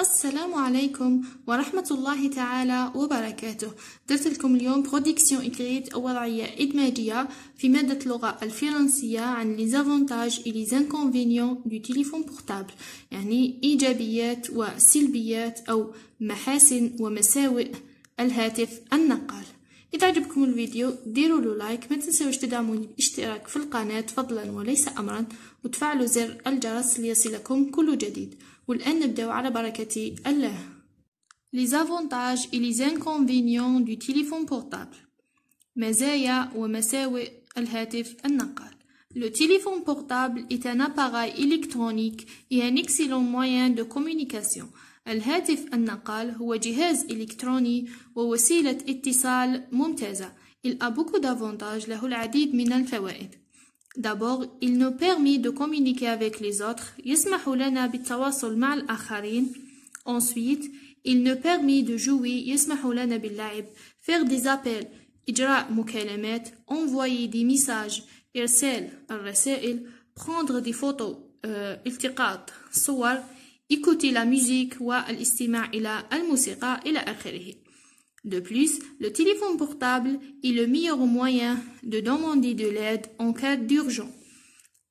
السلام عليكم ورحمة الله تعالى وبركاته درت لكم اليوم بروديكسيون إكريت أو وضعية إدماجية في مادة اللغة الفرنسية عن لي زافونتاج إي دو تيليفون بورتابل يعني إيجابيات وسلبيات أو محاسن ومساوئ الهاتف النقال إذا عجبكم الفيديو ديروا له لايك ما تنسوش تدعموني باشتراك في القناة فضلا وليس أمرا وتفعلوا زر الجرس ليصلكم كل جديد والآن نبداو على بركة الله Les avantages et les inconvénients du téléphone portable مزايا ومساوئ الهاتف النقال Le téléphone portable est un appareil électronique et un excellent moyen de communication. الهاتف النقال هو جهاز إلكتروني ووسيلة اتصال ممتازة. Il a beaucoup d'avantages له العديد من الفوائد. D'abord, il nous permet de communiquer avec les autres. يسمح لنا بالتواصل مع الآخرين. Ensuite, il nous permet de jouer. يسمح لنا باللعب. Faire des appels. إجراء مكالمات. Envoyer des messages. إرسال الرسائل. Prendre des photos. التقاط صور. écouter la musique ou l'istima de la musique, etc. De plus, le téléphone portable est le meilleur moyen de demander de l'aide en cas d'urgence.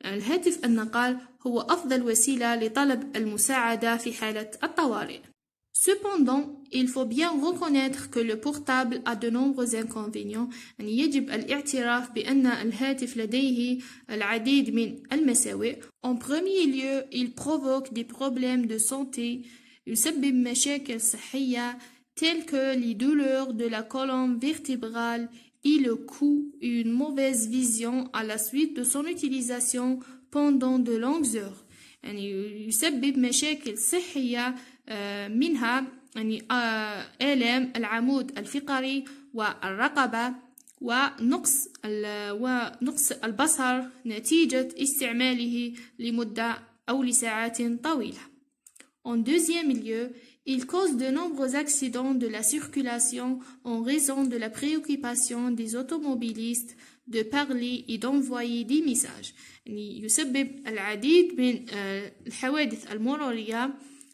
Le الهاتف النقال هو أفضل وسيلة لطلب المساعدة في حالة الطوارئ Cependant, il faut bien reconnaître que le portable a de nombreux inconvénients En premier lieu, il provoque des problèmes de santé tels telles que les douleurs de la colonne vertébrale et le cou une mauvaise vision à la suite de son utilisation pendant de longues heures. يعني يسبب مشاكل صحية آه، منها يعني آه، آلام العمود الفقري والرقبة ونقص ونقص البصر نتيجة استعماله لمدة أو لساعات طويلة En deuxième lieu, il cause de nombreux accidents de la circulation en raison de la préoccupation des automobilistes de parler et d'envoyer des messages. يعني يسبب العديد من الحوادث المرورية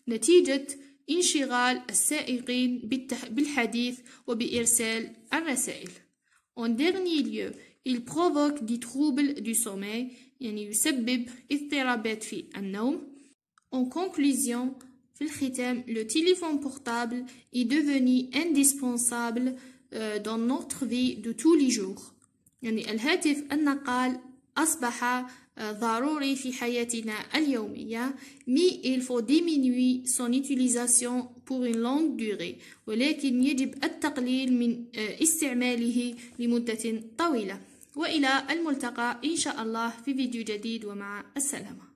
نتيجة انشغال السائقين بالحديث وبإرسال الرسائل. En dernier lieu, il provoque des troubles du sommeil يعني يسبب اضطرابات في النوم en conclusion, le téléphone portable est devenu indispensable euh, dans notre vie de tous les jours. يعني الهاتف النقال أصبح ضروري في حياتنا اليومية مي il faut diminuer son utilisation pour une longue durée ولكن يجب التقليل من استعماله لمدة طويلة وإلى الملتقى إن شاء الله في فيديو جديد ومع السلامة